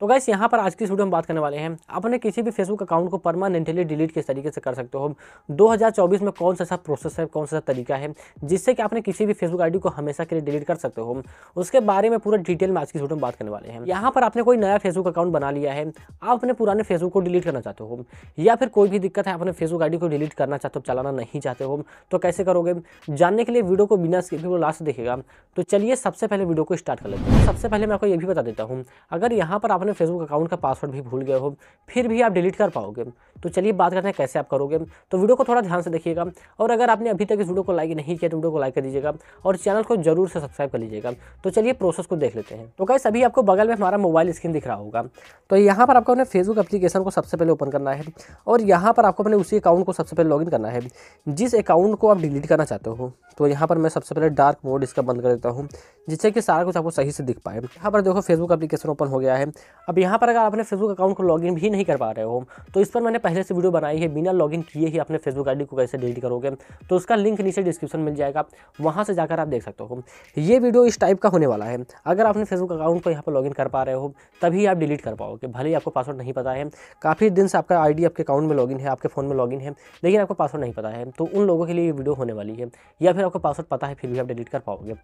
तो गैस यहाँ पर आज की वीडियो हम बात करने वाले हैं अपने किसी भी फेसबुक अकाउंट को परमानेंटली डिलीट किस तरीके से कर सकते हो 2024 में कौन सा ऐसा प्रोसेस है कौन सा ऐसा तरीका है जिससे कि आपने किसी भी फेसबुक आईडी को हमेशा के लिए डिलीट कर सकते हो उसके बारे में पूरा डिटेल में आज की वीडियो में बात करने वाले हैं यहाँ पर आपने कोई नया फेसबुक अकाउंट बना लिया है आप अपने पुराने फेसबुक को डिलीट करना चाहते हो या फिर कोई भी दिक्कत है अपने फेसबुक आई को डिलीट करना चाहते हो चलाना नहीं चाहते हो तो कैसे करोगे जानने के लिए वीडियो को बिना लास्ट देखेगा तो चलिए सबसे पहले वीडियो को स्टार्ट कर लेते हैं सबसे पहले मैं आपको ये भी बता देता हूँ अगर यहाँ पर आपने अपने फेसबुक अकाउंट का पासवर्ड भी भूल गए हो फिर भी आप डिलीट कर पाओगे तो चलिए बात करते हैं कैसे आप करोगे तो वीडियो को थोड़ा ध्यान से देखिएगा और अगर आपने अभी तक इस वीडियो को लाइक नहीं किया तो वीडियो को लाइक कर दीजिएगा और चैनल को जरूर से सब्सक्राइब कर लीजिएगा तो चलिए प्रोसेस को देख लेते हैं तो कैसे अभी आपको बगल में हमारा मोबाइल स्क्रीन दिख रहा होगा तो यहाँ पर आपको अपने फेसबुक अपलीकेशन को सबसे पहले ओपन करना है और यहाँ पर आपको अपने उसी अकाउंट को सबसे पहले लॉगिन करना है जिस अकाउंट को आप डिलीट करना चाहते हो तो यहाँ पर मैं सबसे पहले डार्क मोड इसका बंद कर देता हूँ जिससे कि सारा कुछ आपको सही से दिख पाए यहाँ पर देखो फेसबुक अपलीकेशन ओपन हो गया है अब यहाँ पर अगर आपने फेसबुक अकाउंट को लॉगिन भी नहीं कर पा रहे हो तो इस पर मैंने पहले से वीडियो बनाई है बिना लॉगिन किए ही अपने फेसबुक आईडी को कैसे डिलीट करोगे तो उसका लिंक नीचे डिस्क्रिप्शन मिल जाएगा वहाँ से जाकर आप देख सकते हो ये वीडियो इस टाइप का होने वाला है अगर आपने फेसबुक अकाउंट को यहाँ पर लॉगिन कर पा रहे हो तभी आप डिलीट कर पाओगे भले ही आपको पासवर्ड नहीं पता है काफ़ी दिन से आपका आई आपके अकाउंट में लॉगिन है आपके फ़ोन में लॉगिन है लेकिन आपको पासवर्ड नहीं पता है तो उन लोगों के लिए ये वीडियो होने वाली है या फिर आपको पासवर्ड पता है फिर भी आप डिलीट कर पाओगे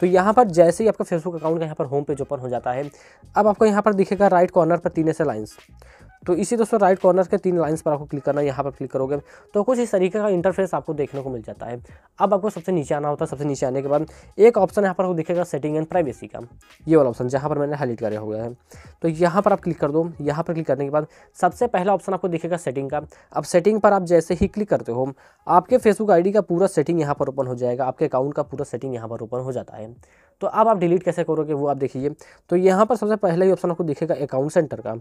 तो यहाँ पर जैसे ही आपका फेसबुक अकाउंट का यहाँ पर होम पेज ओपन हो जाता है अब आपको यहाँ पर दिखेगा है राइट कॉर्नर पर तीन ऐसे लाइन्स तो इसी दोस्तों राइट कॉर्नर के तीन लाइंस पर आपको क्लिक करना है यहाँ पर क्लिक करोगे तो कुछ इस तरीके का इंटरफेस आपको देखने को मिल जाता है अब आपको सबसे नीचे आना होता है सबसे नीचे आने के बाद एक ऑप्शन यहाँ पर आपको दिखेगा सेटिंग एंड प्राइवेसी का ये वाला ऑप्शन जहाँ पर मैंने हाईलाइट करे हुआ है तो यहाँ पर आप क्लिक कर दो यहाँ पर क्लिक करने के बाद सबसे पहला ऑप्शन आपको दिखेगा सेटिंग का अब सेटिंग पर आप जैसे ही क्लिक करते हो आपके फेसबुक आई का पूरा सेटिंग यहाँ पर ओपन हो जाएगा आपके अकाउंट का पूरा सेटिंग यहाँ पर ओपन हो जाता है तो अब आप डिलीट कैसे करोगे वो आप देखिए तो यहाँ पर सबसे पहले ही ऑप्शन आपको दिखेगा अकाउंट सेंटर का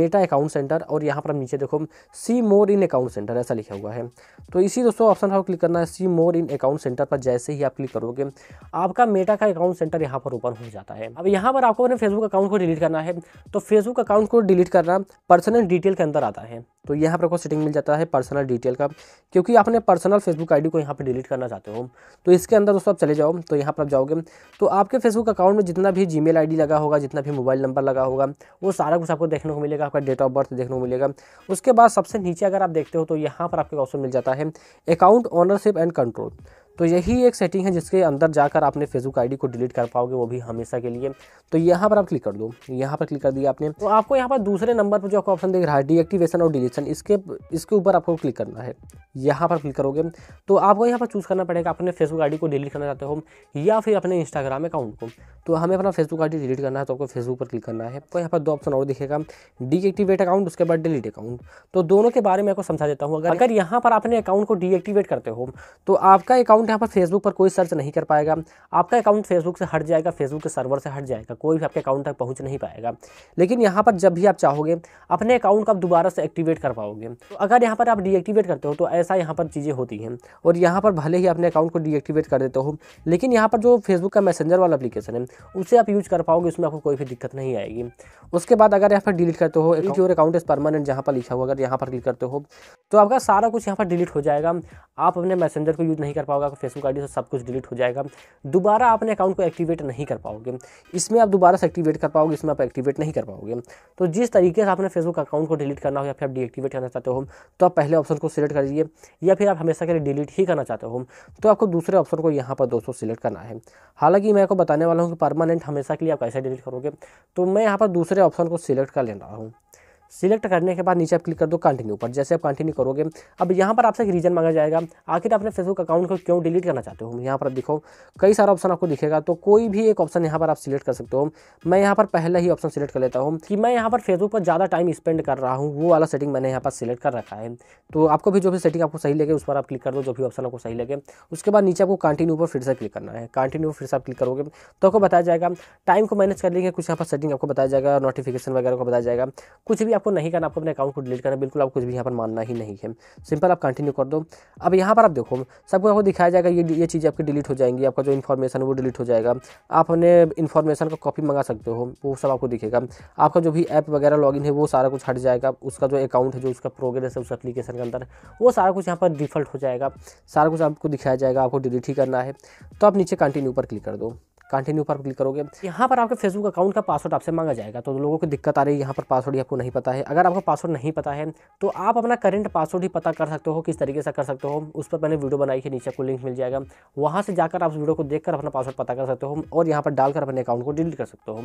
मेटा अकाउंट सेंटर और यहाँ पर नीचे देखो सी मोर इन अकाउंट सेंटर ऐसा लिखा हुआ है तो इसी दोस्तों ऑप्शन आपको क्लिक करना है सी मोर इन अकाउंट सेंटर पर जैसे ही आप क्लिक करोगे आपका मेटा का अकाउंट सेंटर यहाँ पर ओपन हो जाता है अब यहाँ पर आपको अपने फेसबुक अकाउंट को डिलीट करना है तो फेसबुक अकाउंट को डिलीट करना पर्सनल डिटेल के अंदर आता है तो यहाँ पर आपको सेटिंग मिल जाता है पर्सनल डिटेल का क्योंकि आपने पर्सनल फेसबुक आईडी को यहाँ पर डिलीट करना चाहते हो तो इसके अंदर दोस्तों आप चले जाओ तो यहाँ पर आप जाओगे तो आपके फेसबुक अकाउंट में जितना भी जी मेल लगा होगा जितना भी मोबाइल नंबर लगा होगा वो सारा कुछ आपको देखने को मिलेगा आपका डेट ऑफ बर्थ देखने को मिलेगा उसके बाद सबसे नीचे अगर आप देखते हो तो यहाँ पर आपके ऑप्शन मिल जाता है अकाउंट ऑनरशिप एंड कंट्रोल तो यही एक सेटिंग है जिसके अंदर जाकर आपने फेसबुक आईडी को डिलीट कर पाओगे वो भी हमेशा के लिए तो यहाँ पर आप क्लिक कर दो यहाँ पर क्लिक कर दिया आपने तो आपको यहाँ पर दूसरे नंबर पर जो आपको ऑप्शन देख रहा है डीएक्टिवेशन और डिलीशन इसके इसके ऊपर आपको क्लिक करना है यहाँ पर क्लिक करोगे तो आपको यहाँ पर चूज़ करना पड़ेगा अपने फेसबुक आई को डिलीट करना चाहते हो या फिर अपने इंस्टाग्राम अकाउंट को तो हमें अपना फेसबुक आई डिलीट करना है तो आपको फेसबुक पर क्लिक करना है तो यहाँ पर दो ऑप्शन और दिखेगा डीएक्टिवेट अकाउंट उसके बाद डिलीट अकाउंट तो दोनों के बारे में आपको समझा देता हूँ अगर अगर यहाँ पर अपने अकाउंट को डीएक्टिवेट करते हो तो आपका अकाउंट यहाँ पर फेसबुक पर कोई सर्च नहीं कर पाएगा आपका अकाउंट फेसबुक से हट जाएगा फेसबुक के सर्वर से हट जाएगा कोई भी आपके अकाउंट तक पहुँच नहीं पाएगा लेकिन यहाँ पर जब भी आप चाहोगे अपने अकाउंट को आप दोबारा से एक्टिवेट कर पाओगे तो अगर यहाँ पर आप डीएक्टिवेट करते हो तो ऐसा यहाँ पर चीज़ें होती हैं और यहाँ पर भले ही अपने अकाउंट को डीएक्टिवेट कर देते हो लेकिन यहाँ पर जो फेसबुक का मैसेंजर वाला अप्लीकेशन है उसे आप यूज़ कर पाओगे उसमें आपको कोई भी दिक्कत नहीं आएगी उसके बाद अगर यहाँ पर डिलीट करते हो एक अकाउंट इस परमानेंट जहाँ पर लिखा हुआ अगर यहाँ पर क्लिक करते हो तो आपका सारा कुछ यहाँ पर डिलीट हो जाएगा आप अपने मैसेंजर को यूज़ नहीं कर पाओगे आपका फेसबुक आई से सब कुछ डिलीट हो जाएगा दोबारा आपने अकाउंट को एक्टिवेट नहीं कर पाओगे इसमें आप दोबारा से एक्टिवेट कर पाओगे इसमें आप एक्टिवेट नहीं कर पाओगे तो जिस तरीके से आपने फेसबुक अकाउंट को डिलीट करना हो या फिर आप डीएक्टिवेट करना चाहते हो तो आप पहले ऑप्शन को सिलेक्ट कर लीजिए या फिर आप हमेशा के लिए डिलीट ही करना चाहते हो तो आपको दूसरे ऑप्शन को यहाँ पर दोस्तों सिलेक्ट करना है हालांकि मैं आपको बताने वाला हूँ कि परमानेंट हमेशा के लिए आप कैसे डिलीट करोगे तो मैं यहाँ पर दूसरे ऑप्शन को सिलेक्ट कर ले रहा हूँ सिलेक्ट करने के बाद नीचे आप क्लिक कर दो कंटिन्यू पर जैसे आप कंटिन्यू करोगे अब यहाँ पर आपसे एक रीज़न मांगा जाएगा आखिर आपने फेसबुक अकाउंट को क्यों डिलीट करना चाहते हो यहाँ पर आप दिखो कई सारा ऑप्शन आपको दिखेगा तो कोई भी एक ऑप्शन यहाँ पर आप सिलेक्ट कर सकते हो मैं यहाँ पर पहला ही ऑप्शन सिलेक्ट कर लेता हूँ कि मैं यहाँ पर फेसबुक पर ज़्यादा टाइम स्पेंड कर रहा हूँ वो वाला सेटिंग मैंने यहाँ पर सिलेक्ट कर रखा है तो आपको भी जो भी सेटिंग आपको सही लगे उस पर आप क्लिक कर दो जो भी ऑप्शन आपको सही लगे उसके बाद नीचे आपको कंटिन्यू पर फिर से क्लिक करना है कंटिन्यू फिर से आप क्लिक करोगे तो आपको बताया जाएगा टाइम को मैनेज कर लेंगे कुछ यहाँ पर सेटिंग आपको बताया जाएगा नोटिफिकेशन वगैरह को बताया जाएगा कुछ भी आपको नहीं करना आपको अपने अकाउंट को डिलीट करना बिल्कुल आप कुछ भी यहाँ पर मानना ही नहीं है सिंपल आप कंटिन्यू कर दो अब यहाँ पर आप देखो सबको आपको दिखाया जाएगा ये ये चीज़ें आपकी डिलीट हो जाएंगी आपका जो इन्फॉर्मेशन है वो डिलीट हो जाएगा आप अपने इन्फॉर्मेशन का कॉपी मंगा सकते हो वो सब आपको दिखेगा आपका जो भी ऐप वगैरह लॉगिन है वो सारा कुछ हट जाएगा उसका जो अकाउंट है जो उसका प्रोग्रेस है उस एप्लीकेशन के अंदर वो सारा कुछ यहाँ पर डिफॉल्ट हो जाएगा सारा कुछ आपको दिखाया जाएगा आपको डिलीट ही करना है तो आप नीचे कंटिन्यू पर क्लिक कर दो कंटिन्यू पर क्लिक करोगे यहाँ पर आपके फेसबुक अकाउंट का पासवर्ड आपसे मांगा जाएगा तो लोगों को दिक्कत आ रही है यहाँ पर पासवर्ड आपको नहीं पता है अगर आपको पासवर्ड नहीं पता है तो आप अपना करेंट पासवर्ड ही पता कर सकते हो किस तरीके से कर सकते हो उस पर मैंने वीडियो बनाई है नीचे आपको लिंक मिल जाएगा वहाँ से जाकर आप वीडियो को देखकर अपना पासवर्ड पता कर सकते हो और यहाँ पर डालकर अपने अकाउंट को डिलीट कर सकते हो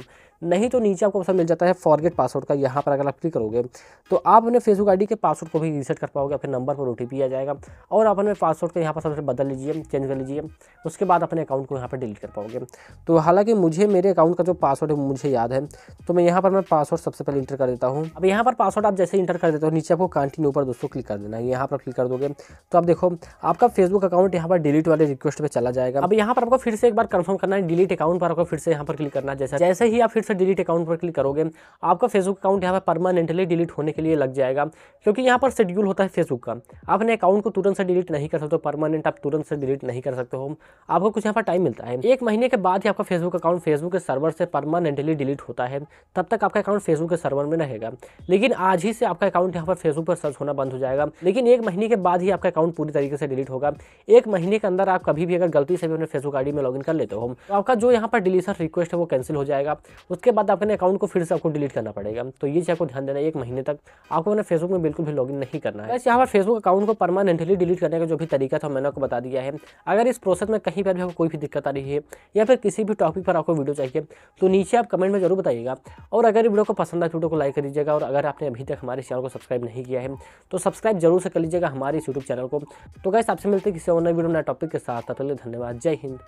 नहीं तो नीचे आपको मिल जाता है फॉरगेट पासवर्ड का यहाँ पर अगर आप क्लिक करोगे तो आप अपने फेसबुक आई के पासवर्ड को भी रीसेट कर पाओगे अपने नंबर पर ओ आ जाएगा और अपने पासवर्ड को यहाँ पर सबसे बदल लीजिए चेंज कर लीजिए उसके बाद अपने अकाउंट को यहाँ पर डिलीट कर पाओगे तो हालांकि मुझे मेरे अकाउंट का जो पासवर्ड है मुझे याद है तो मैं यहाँ पर मैं पासवर्ड सबसे पहले इंटर कर देता हूँ अब यहाँ पर पासवर्ड आप जैसे इंटर कर देते हो नीचे आपको कंटिन्यू पर दोस्तों क्लिक कर देना है यहाँ पर क्लिक कर दोगे तो आप देखो आपका फेसबुक अकाउंट यहाँ पर डिलीट वाले रिक्वेस्ट पर चला जाएगा अब यहाँ पर आपको फिर से एक बार कन्फर्म करना है डिलीट अकाउंट पर आपको फिर से यहाँ पर क्लिक करना है जैसे जैसे ही आप फिर से डिलीट अकाउंट पर क्लिक करोगे आपका फेसबुक अकाउंट यहाँ पर परमानेंटली डिलीट होने के लिए लग जाएगा क्योंकि यहाँ पर शेड्यूल होता है फेसबुक का आपने अकाउंट को तुरंत से डिलीट नहीं कर सकते परमानेंट आप तुरंत से डिलीट नहीं कर सकते हो आपको कुछ यहाँ पर टाइम मिलता है एक महीने के बाद ही आपका फेसबुक अकाउंट फेसबुक के सर्वर से परमानेंटली डिलीट होता है तब तक आपका अकाउंट फेसबुक के सर्वर में रहेगा लेकिन आज ही से आपका अकाउंट यहाँ पर फेसबुक पर सर्च होना बंद हो जाएगा लेकिन एक महीने के बाद ही आपका अकाउंट पूरी तरीके से डिलीट होगा एक महीने के अंदर आप कभी भी अगर गलती से भी अपने फेसबुक आई में लॉग कर लेते हो तो आपका जो यहाँ पर डिलीशन रिक्वेस्ट है वो कैंसिल हो जाएगा उसके बाद आपने अकाउंट को फिर से आपको डिलीट करना पड़ेगा तो ये चीज़ आपको ध्यान देना है एक महीने तक आपको अपने फेसबुक में बिल्कुल भी लॉग नहीं करना है यहाँ पर फेसबुक अकाउंट को परमानेंटली डिलीट करने का जो भी तरीका था मैंने आपको बता दिया है अगर इस प्रोसेस में कहीं पर भी आपको कोई भी दिक्कत आ रही है या फिर किसी किसी भी टॉपिक पर आपको वीडियो चाहिए तो नीचे आप कमेंट में जरूर बताइएगा और अगर वीडियो को पसंद आए वीडियो तो को लाइक कर दीजिएगा और अगर आपने अभी तक हमारे चैनल को सब्सक्राइब नहीं किया है तो सब्सक्राइब जरूर से कर लीजिएगा हमारे इस यूट्यूब चैनल को तो गैस आपसे मिलते किसी और नए वीडियो नए टॉपिक के साथ आपके धन्यवाद जय हिंद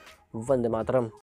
वंदे मातरम